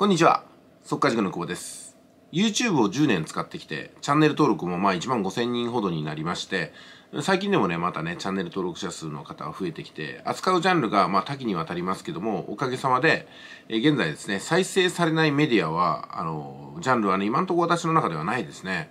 こんにちは。速稼塾の久保です。YouTube を10年使ってきて、チャンネル登録もまあ1万5000人ほどになりまして、最近でもね、またね、チャンネル登録者数の方は増えてきて、扱うジャンルがまあ多岐にわたりますけども、おかげさまで、え現在ですね、再生されないメディアは、あの、ジャンルはね、今んとこ私の中ではないですね。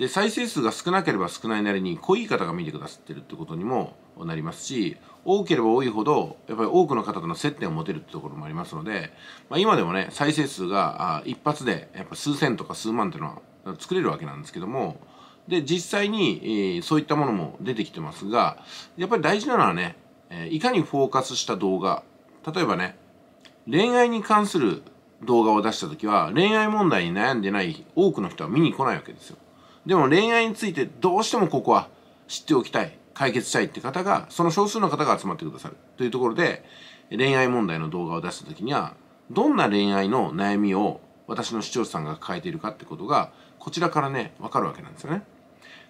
で再生数が少なければ少ないなりに濃い方が見てくださってるってことにもなりますし多ければ多いほどやっぱり多くの方との接点を持てるってところもありますので、まあ、今でもね再生数が一発でやっぱ数千とか数万っていうのは作れるわけなんですけどもで実際に、えー、そういったものも出てきてますがやっぱり大事なのはね、えいかにフォーカスした動画例えばね恋愛に関する動画を出した時は恋愛問題に悩んでない多くの人は見に来ないわけですよ。でも恋愛についてどうしてもここは知っておきたい、解決したいって方が、その少数の方が集まってくださるというところで、恋愛問題の動画を出した時には、どんな恋愛の悩みを私の視聴者さんが抱えているかってことが、こちらからね、わかるわけなんですよね。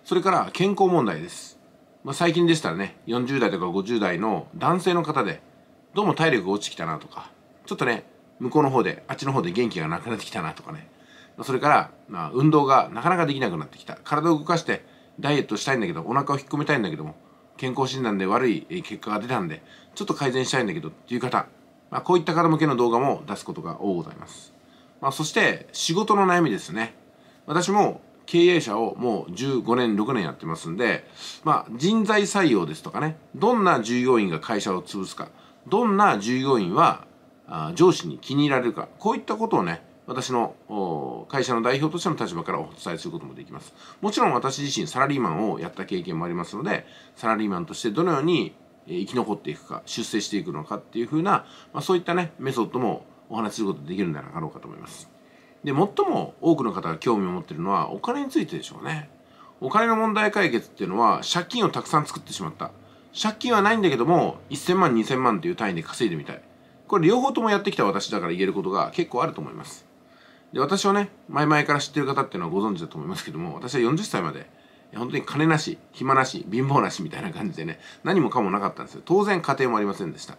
それから健康問題です。まあ、最近でしたらね、40代とか50代の男性の方で、どうも体力が落ちてきたなとか、ちょっとね、向こうの方で、あっちの方で元気がなくなってきたなとかね、それから、運動がなかなかできなくなってきた。体を動かして、ダイエットしたいんだけど、お腹を引っ込めたいんだけども、健康診断で悪い結果が出たんで、ちょっと改善したいんだけどっていう方、まあ、こういった方向けの動画も出すことが多ございます。まあ、そして、仕事の悩みですね。私も経営者をもう15年、6年やってますんで、まあ、人材採用ですとかね、どんな従業員が会社を潰すか、どんな従業員は上司に気に入られるか、こういったことをね、私の会社の代表としての立場からお伝えすることもできます。もちろん私自身サラリーマンをやった経験もありますので、サラリーマンとしてどのように生き残っていくか、出世していくのかっていうふうな、まあ、そういったね、メソッドもお話しすることできるんではなかろうかと思います。で、最も多くの方が興味を持ってるのはお金についてでしょうね。お金の問題解決っていうのは借金をたくさん作ってしまった。借金はないんだけども、1000万、2000万という単位で稼いでみたい。これ両方ともやってきた私だから言えることが結構あると思います。で、私をね、前々から知ってる方っていうのはご存知だと思いますけども、私は40歳まで、本当に金なし、暇なし、貧乏なしみたいな感じでね、何もかもなかったんですよ。当然家庭もありませんでした。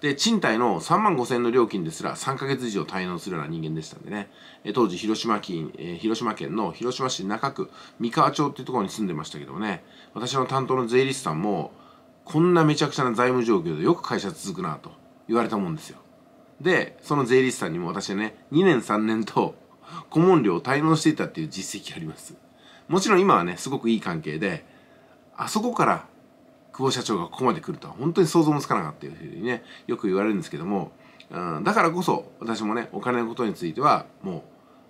で、賃貸の3万5千円の料金ですら3ヶ月以上滞納するような人間でしたんでね、え当時広島県、え広島県の広島市中区三河町っていうところに住んでましたけどもね、私の担当の税理士さんも、こんなめちゃくちゃな財務状況でよく会社続くなと言われたもんですよ。で、その税理士さんにも私はね、2年3年と顧問料を滞納していたっていう実績あります。もちろん今はね、すごくいい関係で、あそこから久保社長がここまで来るとは本当に想像もつかなかったいうふうにね、よく言われるんですけども、うん、だからこそ私もね、お金のことについてはも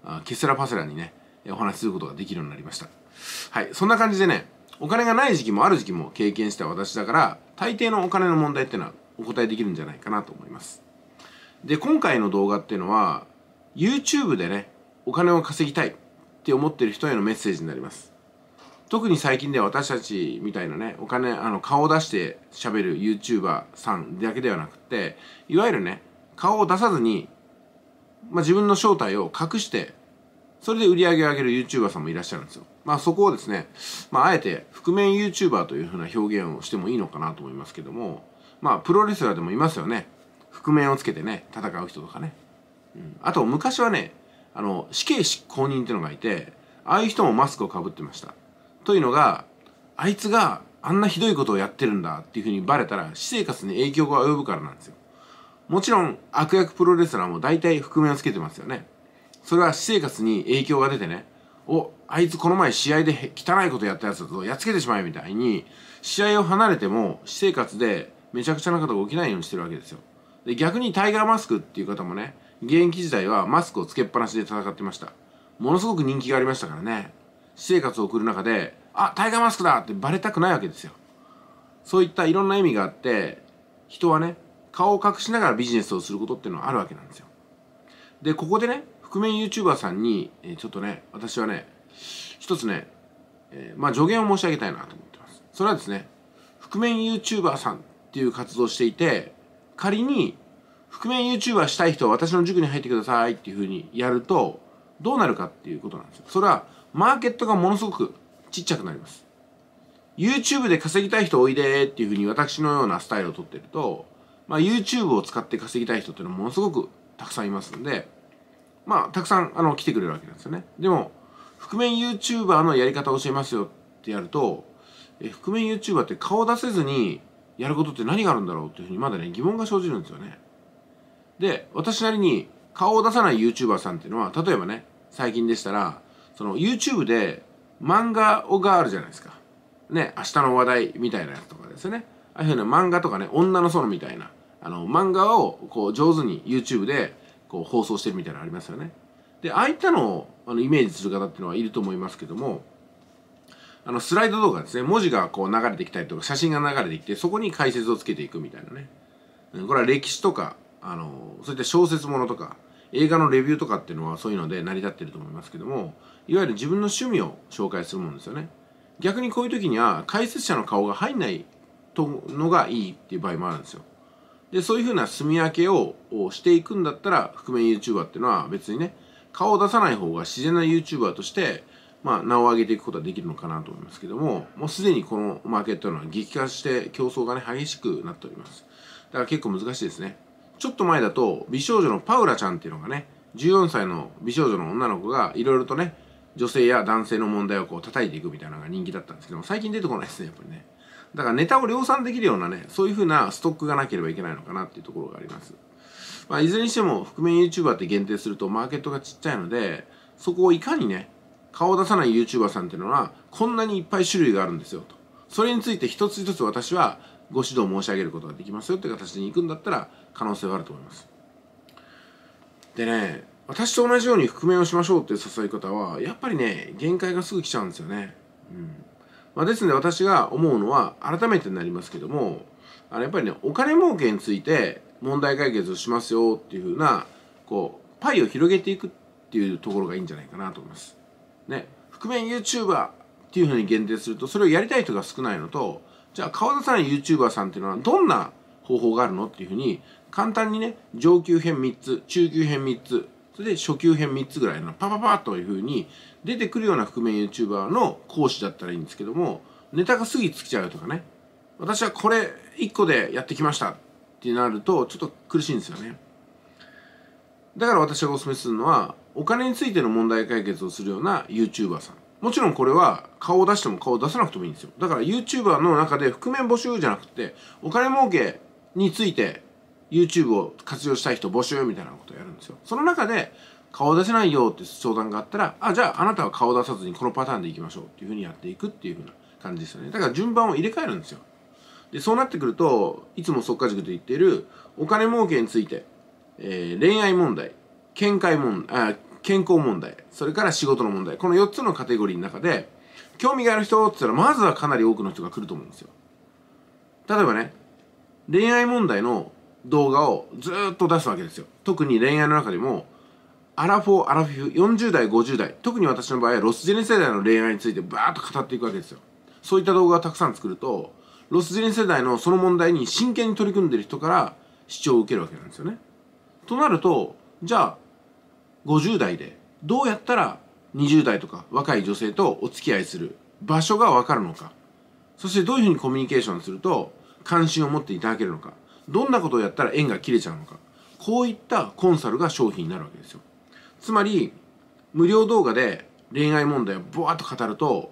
う、ケスラパセラにね、お話しすることができるようになりました。はい、そんな感じでね、お金がない時期もある時期も経験した私だから、大抵のお金の問題っていうのはお答えできるんじゃないかなと思います。で今回の動画っていうのは YouTube でねお金を稼ぎたいって思ってる人へのメッセージになります特に最近では私たちみたいなねお金あの顔を出して喋る YouTuber さんだけではなくていわゆるね顔を出さずに、まあ、自分の正体を隠してそれで売り上げを上げる YouTuber さんもいらっしゃるんですよまあそこをですね、まああえて覆面 YouTuber というふうな表現をしてもいいのかなと思いますけども、まあプロレスラーでもいますよね。覆面をつけてね戦う人とかね、うん、あと昔はねあの死刑執行人っていうのがいてああいう人もマスクをかぶってましたというのがあいつがあんなひどいことをやってるんだっていうふうにバレたら私生活に影響が及ぶからなんですよもちろん悪役プロレスラーも大体覆面をつけてますよねそれは私生活に影響が出てねおあいつこの前試合で汚いことやったやつだとやっつけてしまえみたいに試合を離れても私生活でめちゃくちゃなことが起きないようにしてるわけですよで逆にタイガーマスクっていう方もね現役時代はマスクをつけっぱなしで戦ってましたものすごく人気がありましたからね私生活を送る中であタイガーマスクだってバレたくないわけですよそういったいろんな意味があって人はね顔を隠しながらビジネスをすることっていうのはあるわけなんですよでここでね覆面 YouTuber さんに、えちょっとね私はね一つね、えー、まあ助言を申し上げたいなと思ってますそれはですね覆面 YouTuber さんっていう活動をしていて仮に覆面 YouTuber したい人は私の塾に入ってくださいっていうふうにやるとどうなるかっていうことなんですよそれはマーケットがものすごくちっちゃくなります YouTube で稼ぎたい人おいでっていうふうに私のようなスタイルをとってると、まあ、YouTube を使って稼ぎたい人っていうのはものすごくたくさんいますんでまあたくさんあの来てくれるわけなんですよねでも覆面 YouTuber のやり方を教えますよってやるとえ覆面 YouTuber って顔出せずにやることって何があるんだろうっていうふうにまだね疑問が生じるんですよねで私なりに顔を出さない YouTuber さんっていうのは例えばね最近でしたらその YouTube で漫画があるじゃないですかね明日の話題みたいなやつとかですねああいうふうな漫画とかね女の園みたいなあの漫画をこう上手に YouTube でこう放送してるみたいなのありますよねでああいったのをあのイメージする方っていうのはいると思いますけどもあのスライド動画ですね文字がこう流れてきたりとか写真が流れてきてそこに解説をつけていくみたいなねこれは歴史とかあのそういった小説ものとか映画のレビューとかっていうのはそういうので成り立ってると思いますけどもいわゆる自分の趣味を紹介するもんですよね逆にこういう時には解説者の顔が入んないとのがいいっていう場合もあるんですよでそういうふうな住み分けをしていくんだったら覆面 YouTuber っていうのは別にね顔を出さない方が自然な YouTuber としてまあ、名を上げていくことはできるのかなと思いますけども、もうすでにこのマーケットのは激化して競争がね、激しくなっております。だから結構難しいですね。ちょっと前だと、美少女のパウラちゃんっていうのがね、14歳の美少女の女の子が、いろいろとね、女性や男性の問題をこう叩いていくみたいなのが人気だったんですけども、最近出てこないですね、やっぱりね。だからネタを量産できるようなね、そういうふうなストックがなければいけないのかなっていうところがあります。まあ、いずれにしても、覆面 YouTuber って限定するとマーケットがちっちゃいので、そこをいかにね、顔を出さない YouTuber さんっていうのはこんなにいっぱい種類があるんですよとそれについて一つ一つ私はご指導申し上げることができますよって形に行くんだったら可能性はあると思いますでね私と同じように覆面をしましょうっていう誘い方はやっぱりね限界がすぐ来ちゃうんですよねうんまあ、ですので私が思うのは改めてになりますけどもあのやっぱりねお金儲けについて問題解決をしますよっていうふうなこうパイを広げていくっていうところがいいんじゃないかなと思いますね、覆面 YouTuber っていうふうに限定すると、それをやりたい人が少ないのと、じゃあ顔出さない YouTuber さんっていうのはどんな方法があるのっていうふうに、簡単にね、上級編3つ、中級編3つ、それで初級編3つぐらいのパパパッというふうに出てくるような覆面 YouTuber の講師だったらいいんですけども、ネタがすぐつきちゃうとかね、私はこれ1個でやってきましたってなると、ちょっと苦しいんですよね。だから私がお勧めするのはお金についての問題解決をするような YouTuber さんもちろんこれは顔を出しても顔を出さなくてもいいんですよだから YouTuber の中で覆面募集じゃなくてお金儲けについて YouTube を活用したい人募集みたいなことをやるんですよその中で顔出せないよって相談があったらあじゃああなたは顔出さずにこのパターンでいきましょうっていうふうにやっていくっていうふうな感じですよねだから順番を入れ替えるんですよでそうなってくるといつもっか塾で言っているお金儲けについてえー、恋愛問題、見解問あ、健康問題、それから仕事の問題、この4つのカテゴリーの中で、興味がある人って言ったら、まずはかなり多くの人が来ると思うんですよ。例えばね、恋愛問題の動画をずっと出すわけですよ。特に恋愛の中でも、アラフォー、アラフィフ、40代、50代、特に私の場合はロスジェネ世代の恋愛についてバーッと語っていくわけですよ。そういった動画をたくさん作ると、ロスジェネ世代のその問題に真剣に取り組んでる人から視聴を受けるわけなんですよね。となるとじゃあ50代でどうやったら20代とか若い女性とお付き合いする場所が分かるのかそしてどういうふうにコミュニケーションすると関心を持っていただけるのかどんなことをやったら縁が切れちゃうのかこういったコンサルが商品になるわけですよつまり無料動画で恋愛問題をボワッと語ると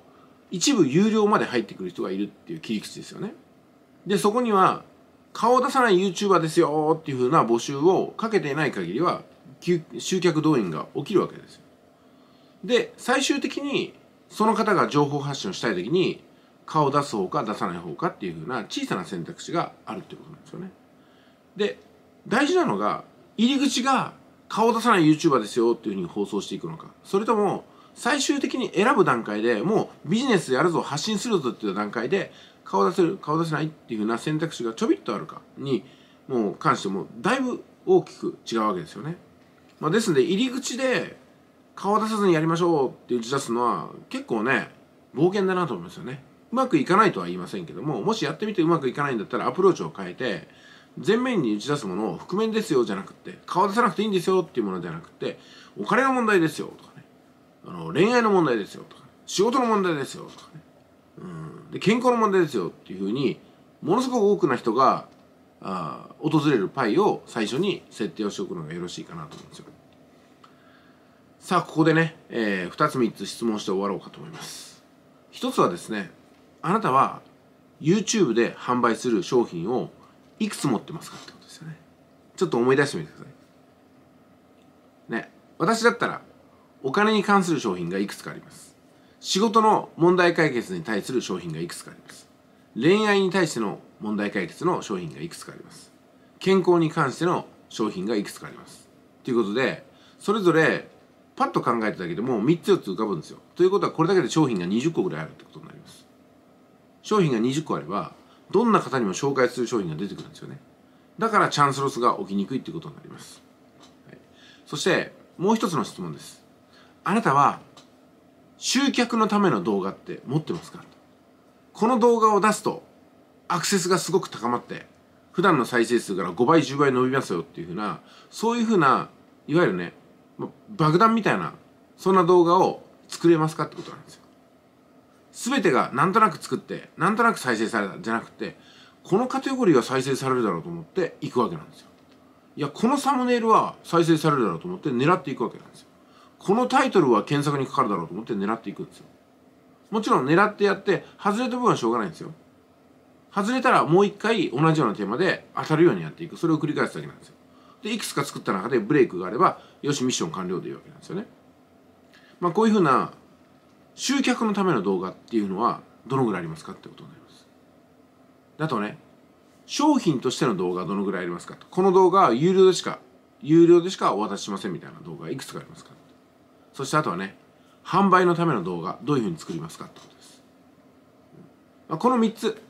一部有料まで入ってくる人がいるっていう切り口ですよねでそこには顔を出さない YouTuber ですよっていうふうな募集をかけていない限りは集客動員が起きるわけですよ。で最終的にその方が情報発信をしたい時に顔を出す方か出さない方かっていうふうな小さな選択肢があるってことなんですよね。で大事なのが入り口が顔を出さない YouTuber ですよっていうふうに放送していくのかそれとも最終的に選ぶ段階でもうビジネスやるぞ発信するぞっていう段階で顔出せる顔出せないっていうふうな選択肢がちょびっとあるかにもう関してもだいぶ大きく違うわけですよね。まあ、ですので入り口で顔出さずにやりましょうって打ち出すのは結構ね冒険だなと思いますよね。うまくいかないとは言いませんけどももしやってみてうまくいかないんだったらアプローチを変えて前面に打ち出すものを覆面ですよじゃなくて顔出さなくていいんですよっていうものじゃなくてお金の問題ですよとかねあの恋愛の問題ですよとか、仕事の問題ですよとかねで健康の問題ですよっていうふうにものすごく多くの人があ訪れるパイを最初に設定をしておくのがよろしいかなと思うんですよ。さあここでね、えー、2つ3つ質問して終わろうかと思います。一つはですねあなたは YouTube で販売する商品をいくつ持ってますかってことですよね。ちょっと思い出してみてください。ね私だったらお金に関する商品がいくつかあります。仕事の問題解決に対する商品がいくつかあります恋愛に対しての問題解決の商品がいくつかあります健康に関しての商品がいくつかありますということでそれぞれパッと考えただけでもう3つ4つ浮かぶんですよということはこれだけで商品が20個ぐらいあるってことになります商品が20個あればどんな方にも紹介する商品が出てくるんですよねだからチャンスロスが起きにくいってことになります、はい、そしてもう一つの質問ですあなたは集客のための動画って持ってますかこの動画を出すとアクセスがすごく高まって普段の再生数から5倍10倍伸びますよっていうふうなそういうふうないわゆるね、ま爆弾みたいなそんな動画を作れますかってことなんですよ。全てがなんとなく作ってなんとなく再生されたじゃなくてこのカテゴリーは再生されるだろうと思っていくわけなんですよ。いやこのサムネイルは再生されるだろうと思って狙っていくわけなんですよ。このタイトルは検索にかかるだろうと思って狙っていくんですよ。もちろん狙ってやって、外れた分はしょうがないんですよ。外れたらもう一回同じようなテーマで当たるようにやっていく。それを繰り返すだけなんですよ。で、いくつか作った中でブレイクがあれば、よし、ミッション完了でいうわけなんですよね。まあ、こういうふうな集客のための動画っていうのは、どのぐらいありますかってことになります。だとね、商品としての動画はどのぐらいありますかと。この動画は有料でしか、有料でしかお渡ししませんみたいな動画いくつかありますから。そしてあとはね販売のための動画どういうふうに作りますかってことです、まあ、この3つ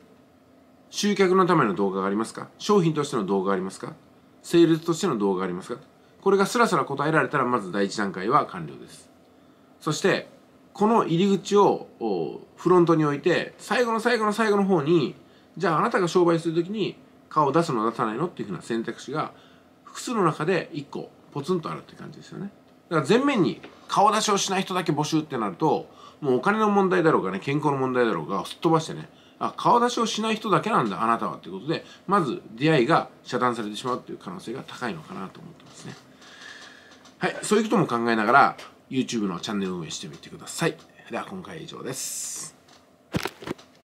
集客のための動画がありますか商品としての動画がありますかセールスとしての動画がありますかこれがスラスラ答えられたらまず第1段階は完了ですそしてこの入り口をフロントに置いて最後の最後の最後の方にじゃああなたが商売する時に顔を出すの出さないのっていうふうな選択肢が複数の中で1個ポツンとあるって感じですよね。だから前面に顔出しをしない人だけ募集ってなるともうお金の問題だろうがね健康の問題だろうがすっ飛ばしてねあ顔出しをしない人だけなんだあなたはっいうことでまず出会いが遮断されてしまうっていう可能性が高いのかなと思ってますねはいそういうことも考えながら YouTube のチャンネル運営してみてくださいでは今回以上です